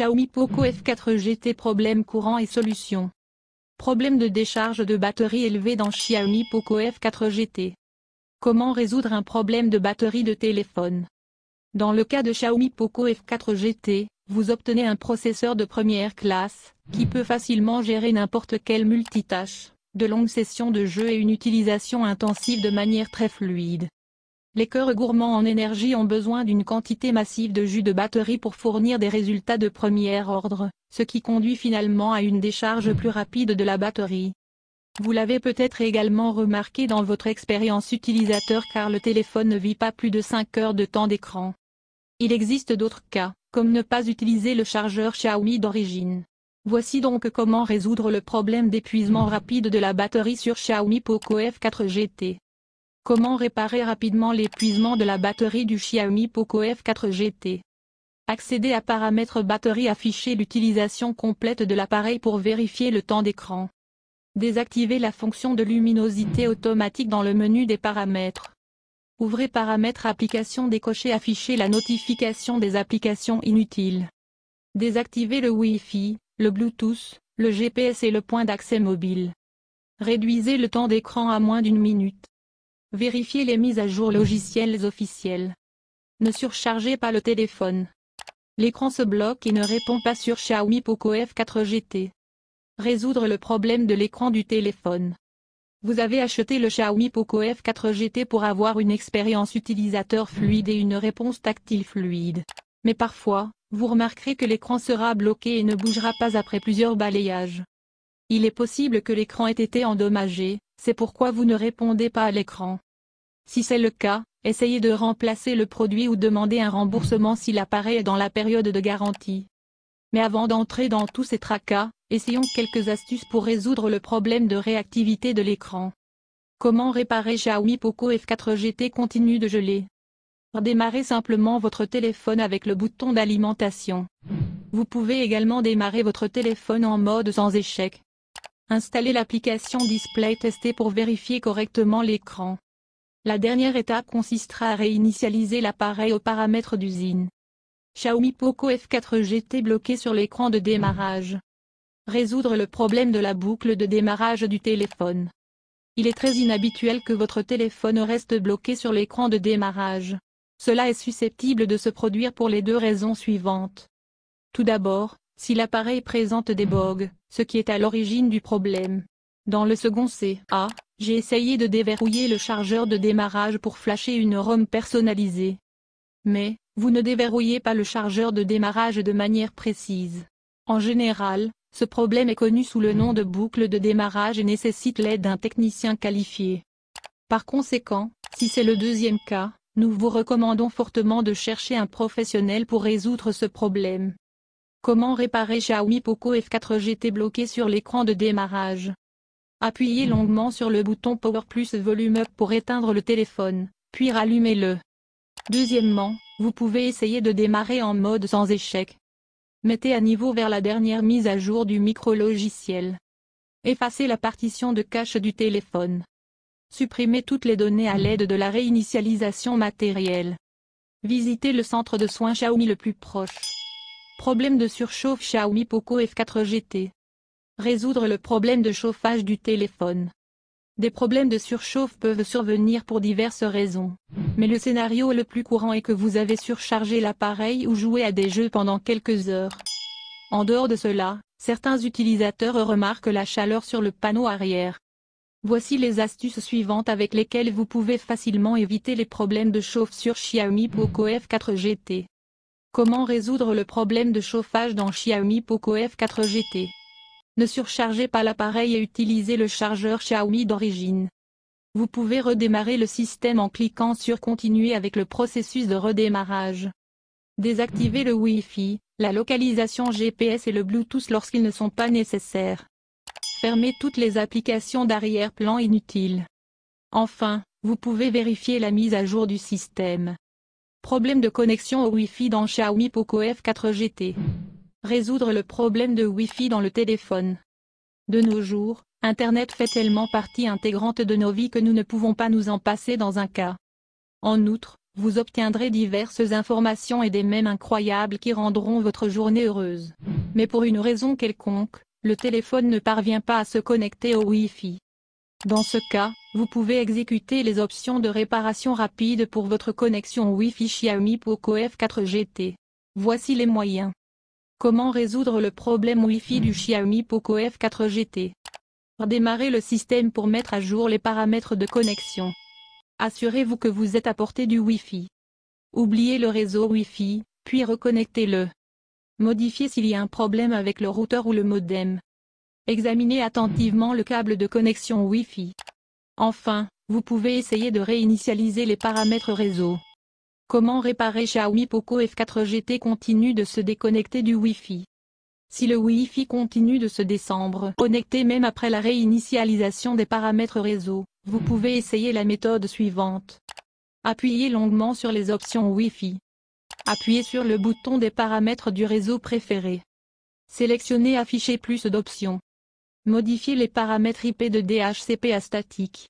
Xiaomi Poco F4 GT problème courant et solutions. Problème de décharge de batterie élevée dans Xiaomi Poco F4 GT. Comment résoudre un problème de batterie de téléphone Dans le cas de Xiaomi Poco F4 GT, vous obtenez un processeur de première classe, qui peut facilement gérer n'importe quelle multitâche, de longues sessions de jeu et une utilisation intensive de manière très fluide. Les cœurs gourmands en énergie ont besoin d'une quantité massive de jus de batterie pour fournir des résultats de premier ordre, ce qui conduit finalement à une décharge plus rapide de la batterie. Vous l'avez peut-être également remarqué dans votre expérience utilisateur car le téléphone ne vit pas plus de 5 heures de temps d'écran. Il existe d'autres cas, comme ne pas utiliser le chargeur Xiaomi d'origine. Voici donc comment résoudre le problème d'épuisement rapide de la batterie sur Xiaomi Poco F4 GT. Comment réparer rapidement l'épuisement de la batterie du Xiaomi Poco F4 GT Accédez à Paramètres batterie afficher l'utilisation complète de l'appareil pour vérifier le temps d'écran. Désactivez la fonction de luminosité automatique dans le menu des paramètres. Ouvrez Paramètres applications décochez afficher la notification des applications inutiles. Désactivez le Wi-Fi, le Bluetooth, le GPS et le point d'accès mobile. Réduisez le temps d'écran à moins d'une minute. Vérifiez les mises à jour logicielles officielles. Ne surchargez pas le téléphone. L'écran se bloque et ne répond pas sur Xiaomi Poco F4 GT. Résoudre le problème de l'écran du téléphone. Vous avez acheté le Xiaomi Poco F4 GT pour avoir une expérience utilisateur fluide et une réponse tactile fluide. Mais parfois, vous remarquerez que l'écran sera bloqué et ne bougera pas après plusieurs balayages. Il est possible que l'écran ait été endommagé, c'est pourquoi vous ne répondez pas à l'écran. Si c'est le cas, essayez de remplacer le produit ou demandez un remboursement si l'appareil est dans la période de garantie. Mais avant d'entrer dans tous ces tracas, essayons quelques astuces pour résoudre le problème de réactivité de l'écran. Comment réparer Xiaomi Poco F4 GT continue de geler Redémarrez simplement votre téléphone avec le bouton d'alimentation. Vous pouvez également démarrer votre téléphone en mode sans échec. Installer l'application Display testé pour vérifier correctement l'écran. La dernière étape consistera à réinitialiser l'appareil aux paramètres d'usine. Xiaomi Poco F4 GT bloqué sur l'écran de démarrage. Résoudre le problème de la boucle de démarrage du téléphone. Il est très inhabituel que votre téléphone reste bloqué sur l'écran de démarrage. Cela est susceptible de se produire pour les deux raisons suivantes. Tout d'abord, si l'appareil présente des bogues, ce qui est à l'origine du problème. Dans le second CA, j'ai essayé de déverrouiller le chargeur de démarrage pour flasher une ROM personnalisée. Mais, vous ne déverrouillez pas le chargeur de démarrage de manière précise. En général, ce problème est connu sous le nom de boucle de démarrage et nécessite l'aide d'un technicien qualifié. Par conséquent, si c'est le deuxième cas, nous vous recommandons fortement de chercher un professionnel pour résoudre ce problème. Comment réparer Xiaomi Poco F4 GT bloqué sur l'écran de démarrage Appuyez longuement sur le bouton Power plus Volume Up pour éteindre le téléphone, puis rallumez-le. Deuxièmement, vous pouvez essayer de démarrer en mode sans échec. Mettez à niveau vers la dernière mise à jour du micro-logiciel. Effacez la partition de cache du téléphone. Supprimez toutes les données à l'aide de la réinitialisation matérielle. Visitez le centre de soins Xiaomi le plus proche. Problème de surchauffe Xiaomi Poco F4 GT. Résoudre le problème de chauffage du téléphone. Des problèmes de surchauffe peuvent survenir pour diverses raisons. Mais le scénario le plus courant est que vous avez surchargé l'appareil ou joué à des jeux pendant quelques heures. En dehors de cela, certains utilisateurs remarquent la chaleur sur le panneau arrière. Voici les astuces suivantes avec lesquelles vous pouvez facilement éviter les problèmes de chauffe sur Xiaomi Poco F4 GT. Comment résoudre le problème de chauffage dans Xiaomi Poco F4 GT Ne surchargez pas l'appareil et utilisez le chargeur Xiaomi d'origine. Vous pouvez redémarrer le système en cliquant sur Continuer avec le processus de redémarrage. Désactivez le Wi-Fi, la localisation GPS et le Bluetooth lorsqu'ils ne sont pas nécessaires. Fermez toutes les applications d'arrière-plan inutiles. Enfin, vous pouvez vérifier la mise à jour du système. Problème de connexion au Wi-Fi dans Xiaomi Poco F4 GT. Résoudre le problème de Wi-Fi dans le téléphone. De nos jours, Internet fait tellement partie intégrante de nos vies que nous ne pouvons pas nous en passer dans un cas. En outre, vous obtiendrez diverses informations et des mèmes incroyables qui rendront votre journée heureuse. Mais pour une raison quelconque, le téléphone ne parvient pas à se connecter au Wi-Fi. Dans ce cas, vous pouvez exécuter les options de réparation rapide pour votre connexion Wi-Fi Xiaomi Poco F4 GT. Voici les moyens. Comment résoudre le problème Wi-Fi du Xiaomi Poco F4 GT Redémarrez le système pour mettre à jour les paramètres de connexion. Assurez-vous que vous êtes à portée du Wi-Fi. Oubliez le réseau Wi-Fi, puis reconnectez-le. Modifiez s'il y a un problème avec le routeur ou le modem. Examinez attentivement le câble de connexion Wi-Fi. Enfin, vous pouvez essayer de réinitialiser les paramètres réseau. Comment réparer Xiaomi Poco F4 GT continue de se déconnecter du Wi-Fi Si le Wi-Fi continue de se descendre, connecté même après la réinitialisation des paramètres réseau, vous pouvez essayer la méthode suivante. Appuyez longuement sur les options Wi-Fi. Appuyez sur le bouton des paramètres du réseau préféré. Sélectionnez Afficher plus d'options. Modifiez les paramètres IP de DHCP à statique.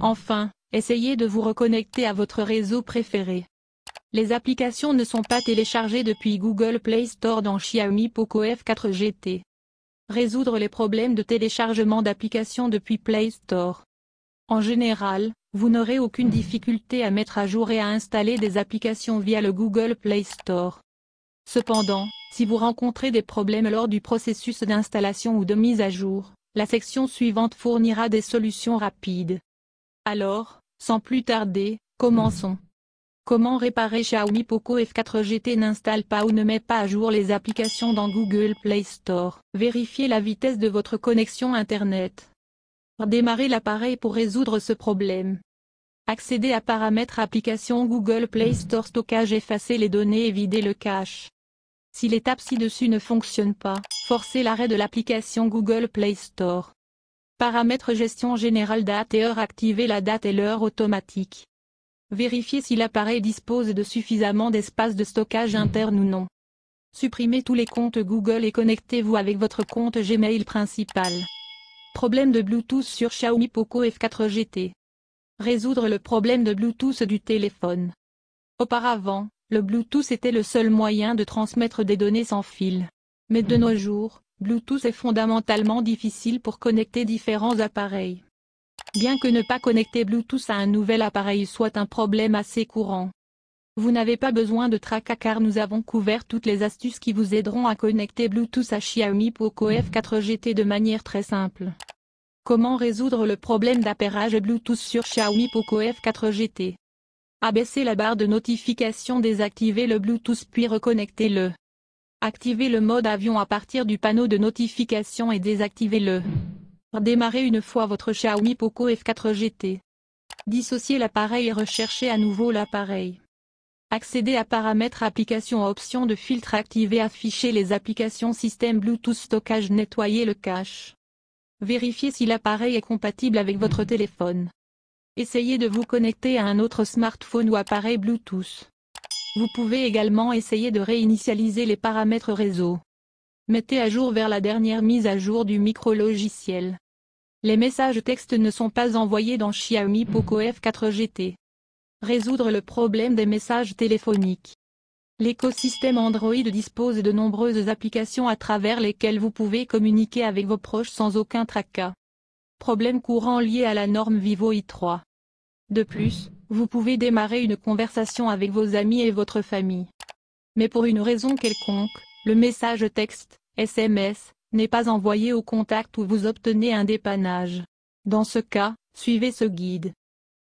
Enfin, essayez de vous reconnecter à votre réseau préféré. Les applications ne sont pas téléchargées depuis Google Play Store dans Xiaomi Poco F4 GT. Résoudre les problèmes de téléchargement d'applications depuis Play Store. En général, vous n'aurez aucune difficulté à mettre à jour et à installer des applications via le Google Play Store. Cependant, si vous rencontrez des problèmes lors du processus d'installation ou de mise à jour, la section suivante fournira des solutions rapides. Alors, sans plus tarder, commençons. Comment réparer Xiaomi Poco F4 GT n'installe pas ou ne met pas à jour les applications dans Google Play Store Vérifiez la vitesse de votre connexion Internet. Démarrez l'appareil pour résoudre ce problème. Accédez à Paramètres Applications Google Play Store Stockage Effacez les données et videz le cache. Si l'étape ci-dessus ne fonctionne pas, forcez l'arrêt de l'application Google Play Store. Paramètres gestion générale date et heure Activez la date et l'heure automatique. Vérifiez si l'appareil dispose de suffisamment d'espace de stockage interne ou non. Supprimez tous les comptes Google et connectez-vous avec votre compte Gmail principal. Problème de Bluetooth sur Xiaomi Poco F4 GT. Résoudre le problème de Bluetooth du téléphone. Auparavant, le Bluetooth était le seul moyen de transmettre des données sans fil. Mais de nos jours, Bluetooth est fondamentalement difficile pour connecter différents appareils. Bien que ne pas connecter Bluetooth à un nouvel appareil soit un problème assez courant. Vous n'avez pas besoin de tracas car nous avons couvert toutes les astuces qui vous aideront à connecter Bluetooth à Xiaomi Poco F4 GT de manière très simple. Comment résoudre le problème d'appairage Bluetooth sur Xiaomi Poco F4 GT Abaissez la barre de notification désactivez le Bluetooth puis reconnectez-le. Activez le mode avion à partir du panneau de notification et désactivez-le. Redémarrez une fois votre Xiaomi Poco F4 GT. Dissociez l'appareil et recherchez à nouveau l'appareil. Accédez à Paramètres applications Options de filtre Activez Afficher les applications Système Bluetooth Stockage Nettoyer le cache. Vérifiez si l'appareil est compatible avec votre téléphone. Essayez de vous connecter à un autre smartphone ou appareil Bluetooth. Vous pouvez également essayer de réinitialiser les paramètres réseau. Mettez à jour vers la dernière mise à jour du micro-logiciel. Les messages textes ne sont pas envoyés dans Xiaomi Poco F4 GT. Résoudre le problème des messages téléphoniques. L'écosystème Android dispose de nombreuses applications à travers lesquelles vous pouvez communiquer avec vos proches sans aucun tracas. Problème courant lié à la norme Vivo i3. De plus, vous pouvez démarrer une conversation avec vos amis et votre famille. Mais pour une raison quelconque, le message texte, SMS, n'est pas envoyé au contact où vous obtenez un dépannage. Dans ce cas, suivez ce guide.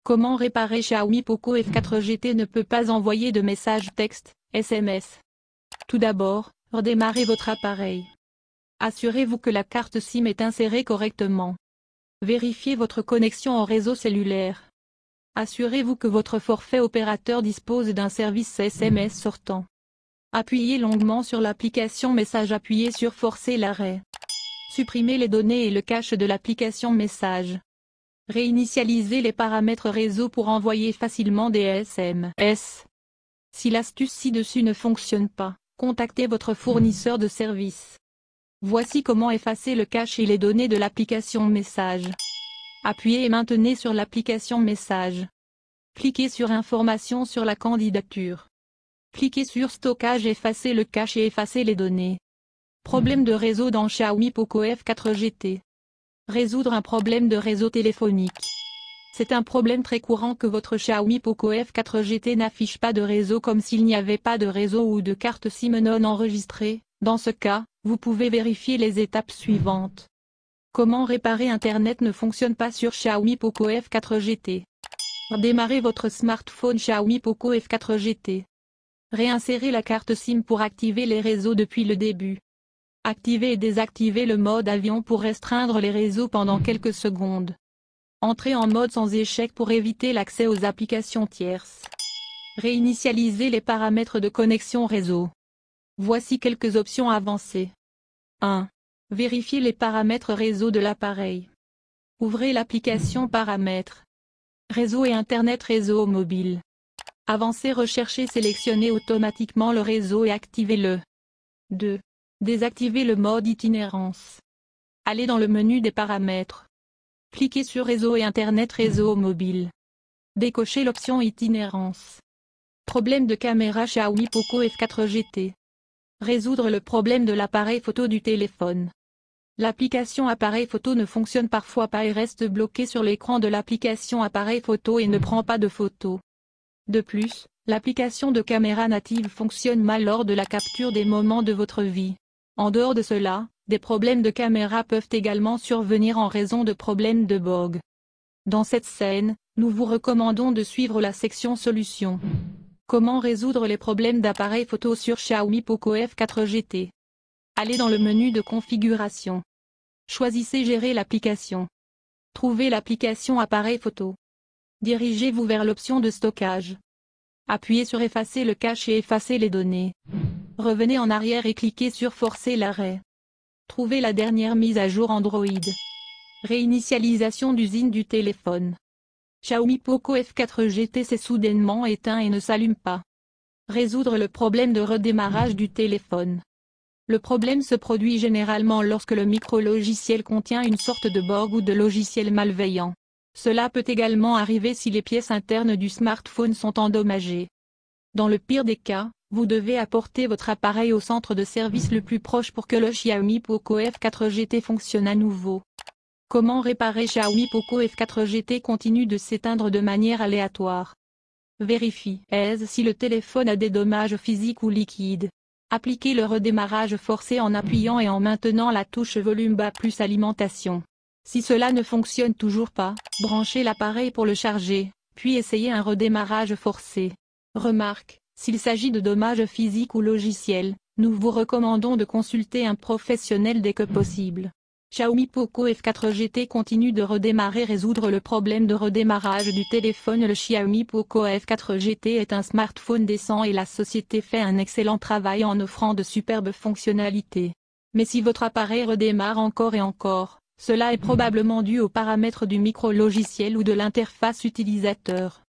Comment réparer Xiaomi Poco F4 GT ne peut pas envoyer de message texte, SMS. Tout d'abord, redémarrez votre appareil. Assurez-vous que la carte SIM est insérée correctement. Vérifiez votre connexion en réseau cellulaire. Assurez-vous que votre forfait opérateur dispose d'un service SMS sortant. Appuyez longuement sur l'application Message appuyez sur Forcer l'arrêt. Supprimez les données et le cache de l'application Message. Réinitialisez les paramètres réseau pour envoyer facilement des SMS. Si l'astuce ci-dessus ne fonctionne pas, contactez votre fournisseur de services. Voici comment effacer le cache et les données de l'application Message. Appuyez et maintenez sur l'application Message. Cliquez sur Informations sur la candidature. Cliquez sur Stockage Effacer le cache et effacer les données. Problème de réseau dans Xiaomi Poco F4 GT. Résoudre un problème de réseau téléphonique. C'est un problème très courant que votre Xiaomi Poco F4 GT n'affiche pas de réseau comme s'il n'y avait pas de réseau ou de carte SIM non enregistrée. Dans ce cas, vous pouvez vérifier les étapes suivantes. Comment réparer Internet ne fonctionne pas sur Xiaomi Poco F4 GT Démarrez votre smartphone Xiaomi Poco F4 GT. Réinsérez la carte SIM pour activer les réseaux depuis le début. Activez et désactivez le mode avion pour restreindre les réseaux pendant quelques secondes. Entrez en mode sans échec pour éviter l'accès aux applications tierces. Réinitialisez les paramètres de connexion réseau. Voici quelques options avancées. 1. Vérifiez les paramètres réseau de l'appareil. Ouvrez l'application Paramètres. Réseau et Internet Réseau mobile. Avancez Rechercher Sélectionnez automatiquement le réseau et activez-le. 2. Désactivez le mode itinérance. Allez dans le menu des paramètres. Cliquez sur Réseau et Internet Réseau mobile. Décochez l'option Itinérance. Problème de caméra Xiaomi Poco F4 GT. Résoudre le problème de l'appareil photo du téléphone. L'application appareil photo ne fonctionne parfois pas et reste bloquée sur l'écran de l'application appareil photo et ne prend pas de photos. De plus, l'application de caméra native fonctionne mal lors de la capture des moments de votre vie. En dehors de cela, des problèmes de caméra peuvent également survenir en raison de problèmes de bogue. Dans cette scène, nous vous recommandons de suivre la section Solutions. Comment résoudre les problèmes d'appareil photo sur Xiaomi Poco F4 GT Allez dans le menu de configuration. Choisissez Gérer l'application. Trouvez l'application Appareil photo. Dirigez-vous vers l'option de stockage. Appuyez sur Effacer le cache et effacez les données. Revenez en arrière et cliquez sur Forcer l'arrêt. Trouvez la dernière mise à jour Android. Réinitialisation d'usine du téléphone. Xiaomi Poco F4 GT s'est soudainement éteint et ne s'allume pas. Résoudre le problème de redémarrage du téléphone. Le problème se produit généralement lorsque le micro-logiciel contient une sorte de borgue ou de logiciel malveillant. Cela peut également arriver si les pièces internes du smartphone sont endommagées. Dans le pire des cas, vous devez apporter votre appareil au centre de service le plus proche pour que le Xiaomi Poco F4 GT fonctionne à nouveau. Comment réparer Xiaomi Poco F4 GT continue de s'éteindre de manière aléatoire Vérifie si le téléphone a des dommages physiques ou liquides. Appliquez le redémarrage forcé en appuyant et en maintenant la touche volume bas plus alimentation. Si cela ne fonctionne toujours pas, branchez l'appareil pour le charger, puis essayez un redémarrage forcé. Remarque, s'il s'agit de dommages physiques ou logiciels, nous vous recommandons de consulter un professionnel dès que possible. Xiaomi Poco F4 GT continue de redémarrer Résoudre le problème de redémarrage du téléphone Le Xiaomi Poco F4 GT est un smartphone décent et la société fait un excellent travail en offrant de superbes fonctionnalités. Mais si votre appareil redémarre encore et encore, cela est probablement dû aux paramètres du micro-logiciel ou de l'interface utilisateur.